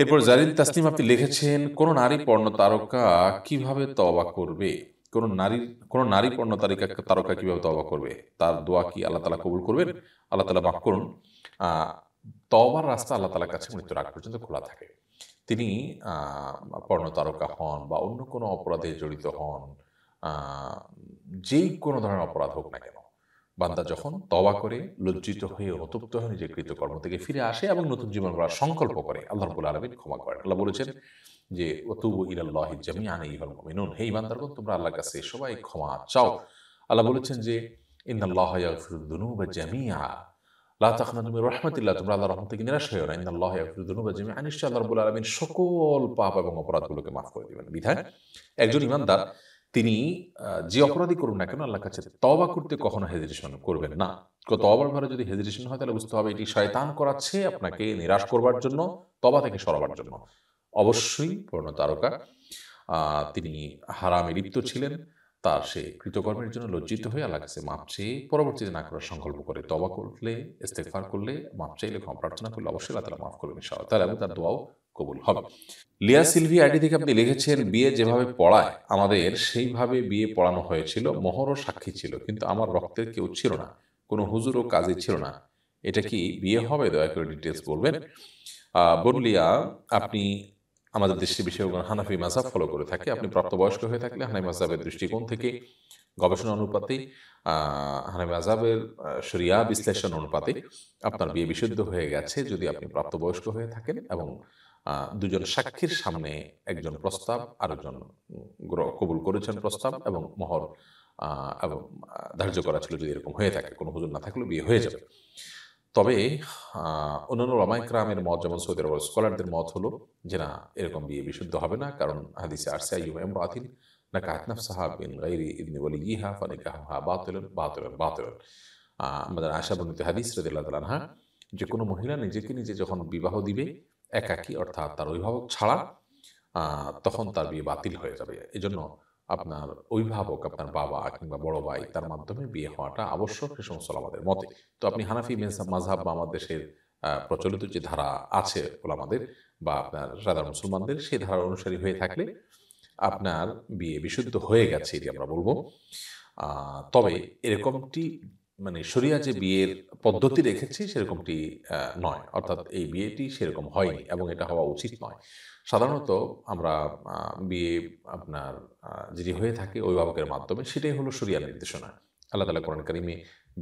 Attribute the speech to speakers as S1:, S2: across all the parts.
S1: এরপর জারিন তাসলিম আপনি লিখেছেন কোন নারী পর্ণ তারকা কিভাবে তবা করবে কোন নারীর কোন নারী পর্ণ তারিকা তারকা কিভাবে তবা করবে তার দোয়া কি আল্লাহ তালা কবুল করবেন আল্লাহ তালা মাফ করুন তবার রাস্তা আল্লাহ তালার কাছে মৃত্যুর আগ পর্যন্ত খোলা থাকে তিনি পর্ণ তারকা হন বা অন্য কোনো অপরাধে জড়িত হন যেই কোনো ধরনের অপরাধ হোক না কেন বান্দা যখন তবা করে লজ্জিত হয়ে অতপ্ত হয়ে নিজের কৃতকর্ম থেকে ফিরে আসে এবং নতুন জীবন করার সংকল্প করে আল্লাহ রবুল আলমিন ক্ষমা করেন আল্লাহ বলেছেন যে অতুব ইলাল্লাহ জামি আনে ইহল মিনুন হে বান্দারগণ তোমরা আল্লাহর কাছে সবাই ক্ষমা চাও আল্লাহ বলেছেন যে ইন্দাল্লাহ ইয়াগফিরুদ্দুনু বা জামিয়া লা তাখনাদুমি রহমাতিল্লাহ তোমরা আল্লাহ রহমত থেকে নিরাশ হয়েও না ইন্দাল্লাহ ইয়াগফিরুদ্দুনু বা জামিয়া নিশ্চয় আল্লাহ রবুল আলমিন সকল পাপ এবং অপরাধগুলোকে মাফ করে দেবেন বিধায় একজন ইমানদার তিনি যে অপরাধী করুন না কেন আল্লাহ কাছে তবা করতে কখনো হেজিটেশন করবেন না তবার ভারে যদি হেজিটেশন হয় তাহলে বুঝতে হবে এটি শয়তান করাচ্ছে আপনাকে নিরাশ করবার জন্য তবা থেকে সরাবার জন্য অবশ্যই পূর্ণ তারকা তিনি হারামে লিপ্ত ছিলেন তার সে কৃতকর্মের জন্য লজ্জিত হয়ে আল্লাহ কাছে মাপ চেয়ে পরবর্তীতে না করার সংকল্প করে তবা করলে ইস্তেফার করলে মাপ চাইলে ক্ষমা প্রার্থনা করলে অবশ্যই আল্লাহ তারা মাফ করবেন ইনশাআল্লাহ তাহলে আমি তার দোয়াও কবুল হবে লিয়া সিলভি আইডি থেকে আপনি লিখেছেন বিয়ে যেভাবে পড়ায় আমাদের সেইভাবে বিয়ে পড়ানো হয়েছিল মোহরও সাক্ষী ছিল কিন্তু আমার রক্তের কেউ ছিল না কোনো হুজুরও কাজে ছিল না এটা কি বিয়ে হবে দয়া করে ডিটেলস বলবেন বললিয়া আপনি আমাদের দেশে বিষয় হানাফি মাসাব ফলো করে থাকে আপনি প্রাপ্তবয়স্ক হয়ে থাকলে হানাফি মাসাবের দৃষ্টিকোণ থেকে গবেষণা অনুপাতে হানাফি মাজাবের শরিয়া বিশ্লেষণ অনুপাতে আপনার বিয়ে বিশুদ্ধ হয়ে গেছে যদি আপনি প্রাপ্তবয়স্ক হয়ে থাকেন এবং দুজন সাক্ষীর সামনে একজন প্রস্তাব আরেকজন কবুল করেছেন প্রস্তাব এবং মহর এবং ধার্য করা ছিল যদি এরকম হয়ে থাকে কোনো হুজুর না থাকলেও বিয়ে হয়ে যাবে তবে অন্যান্য রামায়ক্রামের মত যেমন সৌদি আরব স্কলারদের মত হলো যে না এরকম বিয়ে বিশুদ্ধ হবে না কারণ হাদিসে আরসে ইউ এম না কাতনাফ সাহাব ইন গাইরি ইদনি বলি ইহা ফানি কাহা বাতলেন বাতলেন বাতলেন আমাদের আশা বর্ণিত হাদিস রদিল্লাহ তালানহা যে কোনো মহিলা নিজেকে নিজে যখন বিবাহ দিবে একাকী অর্থাৎ তার অভিভাবক ছাড়া তখন তার বিয়ে বাতিল হয়ে যাবে এজন্য আপনার অভিভাবক আপনার বাবা কিংবা বড় ভাই তার মাধ্যমে বিয়ে হওয়াটা আবশ্যক সে সমস্ত আমাদের মতে তো আপনি হানাফি মাঝহাব বা আমাদের দেশের প্রচলিত যে ধারা আছে আমাদের বা আপনার সাধারণ মুসলমানদের সেই ধারার অনুসারী হয়ে থাকলে আপনার বিয়ে বিশুদ্ধ হয়ে গেছে এটি আমরা বলবো তবে এরকমটি মানে সরিয়া যে বিয়ের পদ্ধতি রেখেছি সেরকমটি নয় অর্থাৎ এই বিয়েটি সেরকম হয়নি এবং এটা হওয়া উচিত নয় সাধারণত আমরা বিয়ে আপনার যেটি হয়ে থাকে অভিভাবকের মাধ্যমে সেটাই হলো সরিয়া নির্দেশনা আল্লাহ তালা কোরআন কারিমে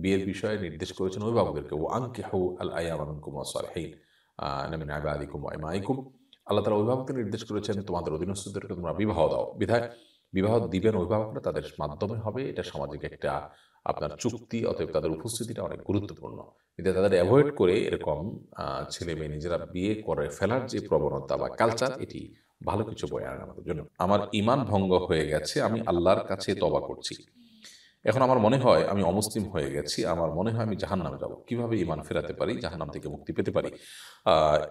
S1: বিয়ের বিষয়ে নির্দেশ করেছেন অভিভাবকদেরকে ও আংকে হৌ আল আয়ামানকুম সালহিন নামিন আবাদিকুম এমাইকুম আল্লাহ তালা অভিভাবককে নির্দেশ করেছেন তোমাদের অধীনস্থদেরকে তোমরা বিবাহ দাও বিধায় বিবাহ দিবেন অভিভাবকরা তাদের মাধ্যমে হবে এটা সামাজিক একটা আপনার চুক্তি অতএব তাদের উপস্থিতিটা অনেক গুরুত্বপূর্ণ কিন্তু তাদের অ্যাভয়েড করে এরকম ছেলে মেয়ে নিজেরা বিয়ে করে ফেলার যে প্রবণতা বা কালচার এটি ভালো কিছু বয়ে আনে আমাদের জন্য আমার ইমান ভঙ্গ হয়ে গেছে আমি আল্লাহর কাছে তবা করছি এখন আমার মনে হয় আমি অমুসলিম হয়ে গেছি আমার মনে হয় আমি জাহান নামে যাবো কীভাবে ইমান ফেরাতে পারি জাহান নাম থেকে মুক্তি পেতে পারি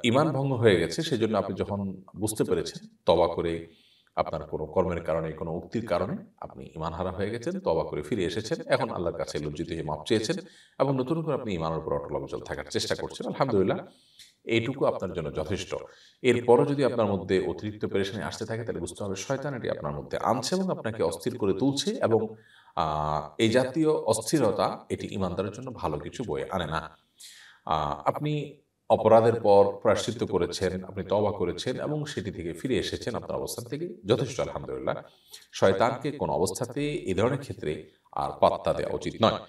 S1: ইমান ভঙ্গ হয়ে গেছে সেজন্য আপনি যখন বুঝতে পেরেছেন তবা করে আপনার কোনো কর্মের কারণে কোনো উক্তির কারণে আপনি ইমান হারা হয়ে গেছেন তবা করে ফিরে এসেছেন এখন আল্লাহর কাছে লজ্জিত হয়ে মাপ চেয়েছেন এবং নতুন করে আপনি ইমানের উপর অটল অবচল থাকার চেষ্টা করছেন আলহামদুলিল্লাহ এইটুকু আপনার জন্য যথেষ্ট এরপরও যদি আপনার মধ্যে অতিরিক্ত পেরেশানি আসতে থাকে তাহলে বুঝতে হবে শয়তান এটি আপনার মধ্যে আনছে এবং আপনাকে অস্থির করে তুলছে এবং এই জাতীয় অস্থিরতা এটি ইমানদারের জন্য ভালো কিছু বয়ে আনে না আপনি অপরাধের পর প্রায়শ্চিত্ত করেছেন আপনি তবা করেছেন এবং সেটি থেকে ফিরে এসেছেন আপনার অবস্থান থেকে যথেষ্ট আলহামদুলিল্লাহ শয়তানকে কোনো অবস্থাতে এ ধরনের ক্ষেত্রে আর পাত্তা দেওয়া উচিত নয়